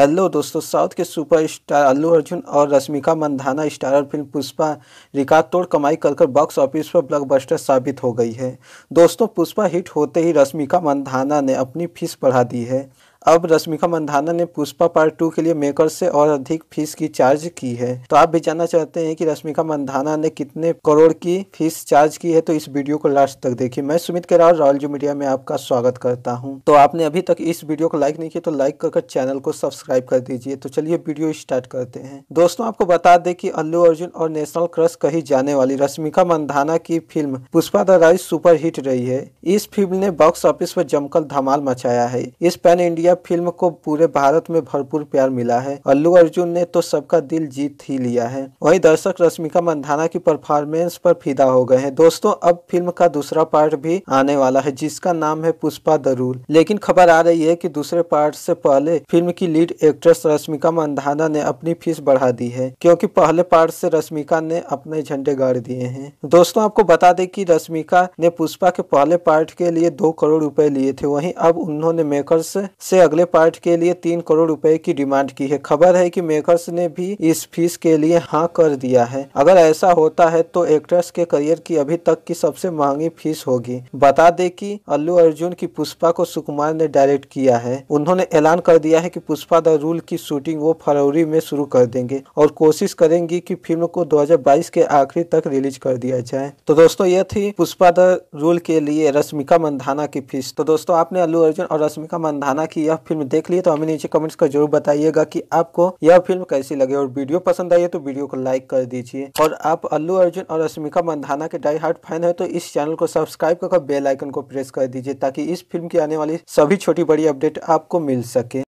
hello दोस्तों south के super star Allu Arjun और Rashmika Mandanna starrer film Pushpa record तोड़ कमाई कर बॉक्स ऑफिस पर ब्लॉकबस्टर साबित हो गई है दोस्तों पुष्पा हिट होते ही रश्मिका मंधाना ने अपनी फीस बढ़ा दी है अब रश्मिका मंधाना ने पुष्पा पार्ट टू के लिए मेकर से और अधिक फीस की चार्ज की है तो आप भी जानना चाहते हैं कि रश्मिका मंधाना ने कितने करोड़ की फीस चार्ज की है तो इस वीडियो को लास्ट तक देखिए मैं सुमित के राव रॉयल जो मीडिया में आपका स्वागत करता हूँ तो आपने अभी तक इस वीडियो को लाइक नहीं किया तो लाइक कर चैनल को सब्सक्राइब कर दीजिए तो चलिए वीडियो स्टार्ट करते हैं दोस्तों आपको बता दें की अल्लू अर्जुन और नेशनल क्रश कही जाने वाली रश्मिका मंधाना की film Pushpa the rise super hit रही है इस फिल्म ने बॉक्स ऑफिस पर जमकर धमाल मचाया है इस पैन इंडिया यह फिल्म को पूरे भारत में भरपूर प्यार मिला है अल्लू अर्जुन ने तो सबका दिल जीत ही लिया है वहीं दर्शक रश्मिका मंधाना की परफॉर्मेंस पर फिदा हो गए हैं दोस्तों अब फिल्म का दूसरा पार्ट भी आने वाला है जिसका नाम है पुष्पा दरूल लेकिन खबर आ रही है की दूसरे पार्ट से पहले फिल्म की लीड एक्ट्रेस रश्मिका मंधाना ने अपनी फीस बढ़ा दी है क्योंकि पहले पार्ट से रश्मिका ने अपने झंडे गाड़ दिए हैं दोस्तों आपको बता दें कि रश्मिका ने पुष्पा के पहले पार्ट के लिए दो करोड़ रुपए लिए थे वहीं अब उन्होंने मेकर्स से अगले पार्ट के लिए तीन करोड़ रुपए की डिमांड की है खबर है कि मेकर्स ने भी इस फीस के लिए हाँ कर दिया है अगर ऐसा होता है तो एक्ट्रेस के करियर की अभी तक की सबसे महंगी फीस होगी बता दें कि अल्लू अर्जुन की पुष्पा को सुकुमार ने डायरेक्ट किया है उन्होंने ऐलान कर दिया है की पुष्पा द रूल की शूटिंग वो फरवरी में शुरू कर देंगे और कोशिश करेंगे की फिल्म को दो के आखिरी तक रिलीज कर दिया जाए तो दोस्तों ये थी पुष्पा द रूल के लिए रश्मिका मंदाना की फीस तो दोस्तों आपने अल्लू अर्जुन और रश्मिका मंदाना की यह फिल्म देख लिए तो हमें नीचे कमेंट्स कर जरूर बताइएगा कि आपको यह फिल्म कैसी लगे और वीडियो पसंद आई है तो वीडियो को लाइक कर दीजिए और आप अल्लू अर्जुन और रश्मिका मंधाना के डाई हार्ट फैन है तो इस चैनल को सब्सक्राइब कर बेल आइकन को प्रेस कर दीजिए ताकि इस फिल्म की आने वाली सभी छोटी बड़ी अपडेट आपको मिल सके